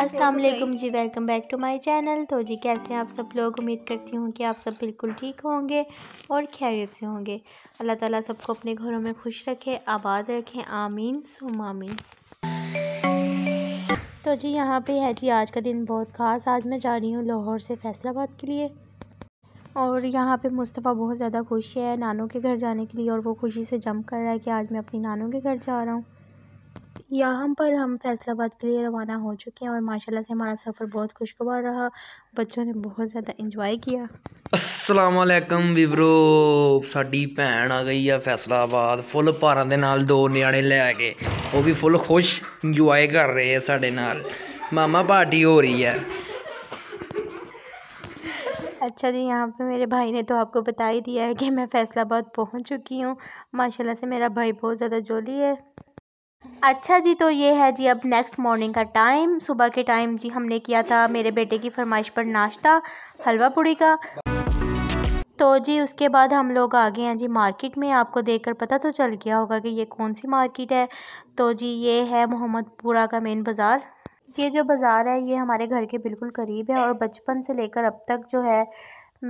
अस्सलाम वालेकुम जी welcome back to my channel तो जी कैसे हैं आप सब लोग उम्मीद करती हूँ कि आप सब बिल्कुल ठीक होंगे और खैरियत से होंगे अल्लाह ताला सबको अपने घरों में खुश रखे आबाद रखें आमीन सुम आमीन तो जी यहाँ पे है जी आज का दिन बहुत ख़ास आज मैं जा रही हूँ लाहौर से फैसलाबाद के लिए और यहाँ पे मुस्तफ़ा बहुत ज़्यादा खुश है नानों के घर जाने के लिए और वो खुशी से जम कर रहा है कि आज मैं अपनी नानों के घर जा रहा हूँ यहाँ पर हम फैसलाबाद के लिए रवाना हो चुके हैं और माशाल्लाह से हमारा सफ़र बहुत खुशगवार रहा बच्चों ने बहुत ज़्यादा इंजॉय किया असलम विवरो ਸਾਡੀ ਭੈਣ ਆ ਗਈ ਆ ਫੈਸਲਾਬਾਦ ਫੁੱਲ ਭਾਰਾਂ ਦੇ ਨਾਲ ਦੋ ਨਿਆਣੇ ਲੈ ਕੇ ਉਹ ਵੀ ਫੁੱਲ ਖੁਸ਼ ਇੰਜੋਏ ਕਰ ਰਹੇ ਆ ਸਾਡੇ ਨਾਲ ਮਾਮਾ ਪਾਰਟੀ ਹੋ ਰਹੀ अच्छा जी यहाँ पे मेरे भाई ने तो आपको बता ही दिया है कि मैं फैसलाबाद पहुँच चुकी हूँ माशाल्लाह से मेरा भाई बहुत ज़्यादा जोली है अच्छा जी तो ये है जी अब नेक्स्ट मॉर्निंग का टाइम सुबह के टाइम जी हमने किया था मेरे बेटे की फरमाइश पर नाश्ता हलवा पूड़ी का तो जी उसके बाद हम लोग आ गए हैं जी मार्केट में आपको देखकर पता तो चल गया होगा कि ये कौन सी मार्केट है तो जी ये है मोहम्मदपुरा का मेन बाज़ार ये जो बाज़ार है ये हमारे घर के बिल्कुल करीब है और बचपन से लेकर अब तक जो है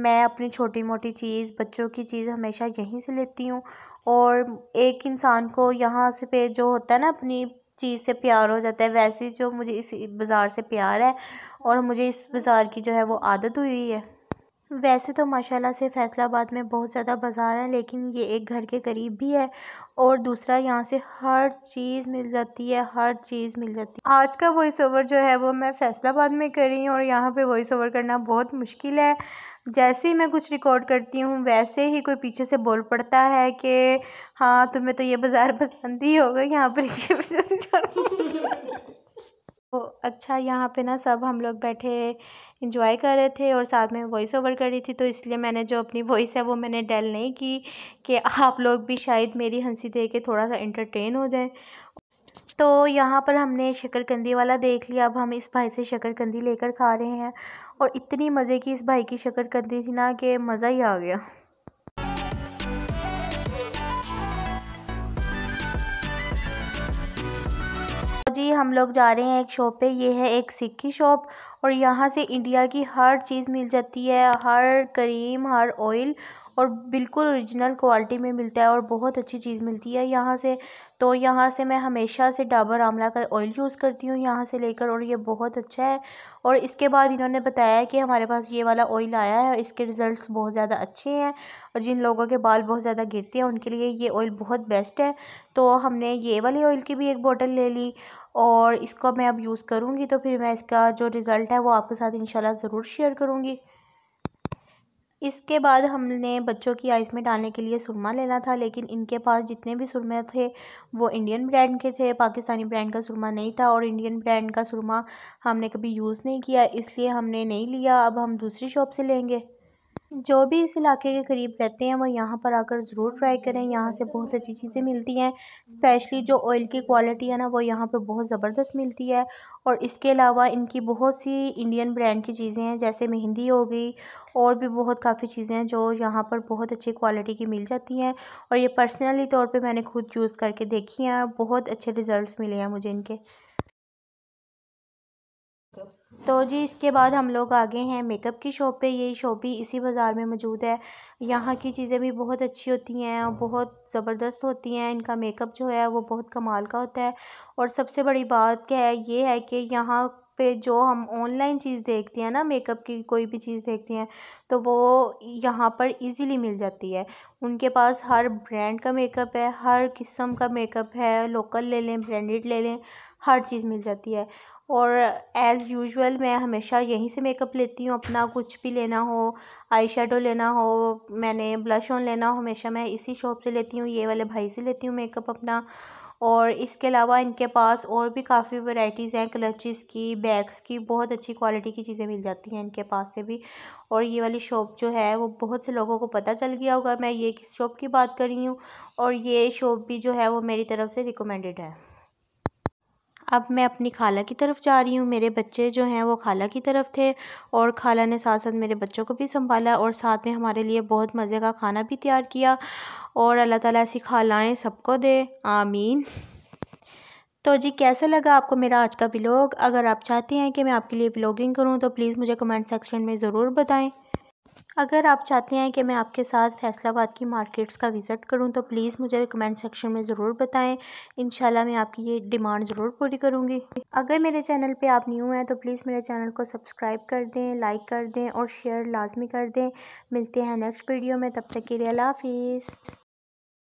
मैं अपनी छोटी मोटी चीज़ बच्चों की चीज़ हमेशा यहीं से लेती हूँ और एक इंसान को यहाँ से पे जो होता है ना अपनी चीज़ से प्यार हो जाता है वैसे जो मुझे इस बाज़ार से प्यार है और मुझे इस बाज़ार की जो है वो आदत हुई है वैसे तो माशाल्लाह से फैसलाबाद में बहुत ज़्यादा बाज़ार है लेकिन ये एक घर के करीब भी है और दूसरा यहाँ से हर चीज़ मिल जाती है हर चीज़ मिल जाती है आज का वॉइस ओवर जो है वो मैं फैसलाबाद में कर रही हूँ और यहाँ पे वॉइस ओवर करना बहुत मुश्किल है जैसे ही मैं कुछ रिकॉर्ड करती हूँ वैसे ही कोई पीछे से बोल पड़ता है कि हाँ तुम्हें तो ये बाज़ार पसंद ही होगा यहाँ पर तो, तो अच्छा यहाँ पे ना सब हम लोग बैठे इंजॉय कर रहे थे और साथ में वॉइस ओवर कर रही थी तो इसलिए मैंने जो अपनी वॉइस है वो मैंने डेल नहीं की कि आप लोग भी शायद मेरी हंसी दे के थोड़ा सा इंटरटेन हो जाए तो यहाँ पर हमने शक्करकंदी वाला देख लिया अब हम इस भाई से शकरकंदी लेकर खा रहे हैं और इतनी मज़े की इस भाई की शक्ल कर दी थी ना कि मज़ा ही आ गया हम लोग जा रहे हैं एक शॉप पे ये है एक सिक्की शॉप और यहाँ से इंडिया की हर चीज़ मिल जाती है हर क्रीम हर ऑयल और बिल्कुल ओरिजिनल क्वालिटी में मिलता है और बहुत अच्छी चीज़ मिलती है यहाँ से तो यहाँ से मैं हमेशा से डाबर आमला का ऑयल यूज़ करती हूँ यहाँ से लेकर और ये बहुत अच्छा है और इसके बाद इन्होंने बताया कि हमारे पास ये वाला ऑयल आया है और इसके रिज़ल्ट्स बहुत ज़्यादा अच्छे हैं और जिन लोगों के बाल बहुत ज़्यादा गिरते हैं उनके लिए ये ऑयल बहुत बेस्ट है तो हमने ये वाले ऑयल की भी एक बॉटल ले ली और इसको मैं अब यूज़ करूँगी तो फिर मैं इसका जो रिज़ल्ट है वो आपके साथ इंशाल्लाह ज़रूर शेयर करूँगी इसके बाद हमने बच्चों की आइस में डालने के लिए सुरमा लेना था लेकिन इनके पास जितने भी सुरमे थे वो इंडियन ब्रांड के थे पाकिस्तानी ब्रांड का सुरमा नहीं था और इंडियन ब्रांड का सुरमा हमने कभी यूज़ नहीं किया इसलिए हमने नहीं लिया अब हम दूसरी शॉप से लेंगे जो भी इस इलाके के करीब रहते हैं वो यहाँ पर आकर ज़रूर ट्राई करें यहाँ से बहुत अच्छी चीज़ें मिलती हैं स्पेशली जो ऑयल की क्वालिटी है ना वो यहाँ पर बहुत ज़बरदस्त मिलती है और इसके अलावा इनकी बहुत सी इंडियन ब्रांड की चीज़ें हैं जैसे मेहंदी हो गई और भी बहुत काफ़ी चीज़ें हैं जो यहाँ पर बहुत अच्छी क्वालिटी की मिल जाती हैं और ये पर्सनली तौर पर मैंने खुद यूज़ करके देखी हैं बहुत अच्छे रिज़ल्ट मिले हैं मुझे इनके तो जी इसके बाद हम लोग आ गए हैं मेकअप की शॉप पे ये शॉप भी इसी बाज़ार में मौजूद है यहाँ की चीज़ें भी बहुत अच्छी होती हैं और बहुत ज़बरदस्त होती हैं इनका मेकअप जो है वो बहुत कमाल का होता है और सबसे बड़ी बात क्या है ये है कि यहाँ पे जो हम ऑनलाइन चीज़ देखते हैं ना मेकअप की कोई भी चीज़ देखते हैं तो वो यहाँ पर इजीली मिल जाती है उनके पास हर ब्रांड का मेकअप है हर किस्म का मेकअप है लोकल ले लें ब्रांडेड ले लें हर चीज़ मिल जाती है और एज़ यूजुअल मैं हमेशा यहीं से मेकअप लेती हूँ अपना कुछ भी लेना हो आई शेडो लेना हो मैंने ब्लश ऑन लेना हो हमेशा मैं इसी शॉप से लेती हूँ ये वाले भाई से लेती हूँ मेकअप अपना और इसके अलावा इनके पास और भी काफ़ी वैरायटीज़ हैं क्लचेस की बैग्स की बहुत अच्छी क्वालिटी की चीज़ें मिल जाती हैं इनके पास से भी और ये वाली शॉप जो है वो बहुत से लोगों को पता चल गया होगा मैं ये किस शॉप की बात कर रही हूँ और ये शॉप भी जो है वो मेरी तरफ से रिकमेंडेड है अब मैं अपनी खाला की तरफ जा रही हूँ मेरे बच्चे जो हैं वो खाला की तरफ थे और खाला ने साथ साथ मेरे बच्चों को भी संभाला और साथ में हमारे लिए बहुत मज़े का खाना भी तैयार किया और अल्लाह ताला ऐसी खालाएँ सबको दे आमीन तो जी कैसा लगा आपको मेरा आज का ब्लॉग अगर आप चाहते हैं कि मैं आपके लिए ब्लॉगिंग करूँ तो प्लीज़ मुझे कमेंट सेक्शन में ज़रूर बताएँ अगर आप चाहते हैं कि मैं आपके साथ फैसलाबाद की मार्केट्स का विज़िट करूं तो प्लीज़ मुझे कमेंट सेक्शन में ज़रूर बताएं इन मैं आपकी ये डिमांड ज़रूर पूरी करूंगी अगर मेरे चैनल पे आप न्यू हैं तो प्लीज़ मेरे चैनल को सब्सक्राइब कर दें लाइक कर दें और शेयर लाजमी कर दें मिलते हैं नेक्स्ट वीडियो में तब तक के लिए अल्लाह हाफिज़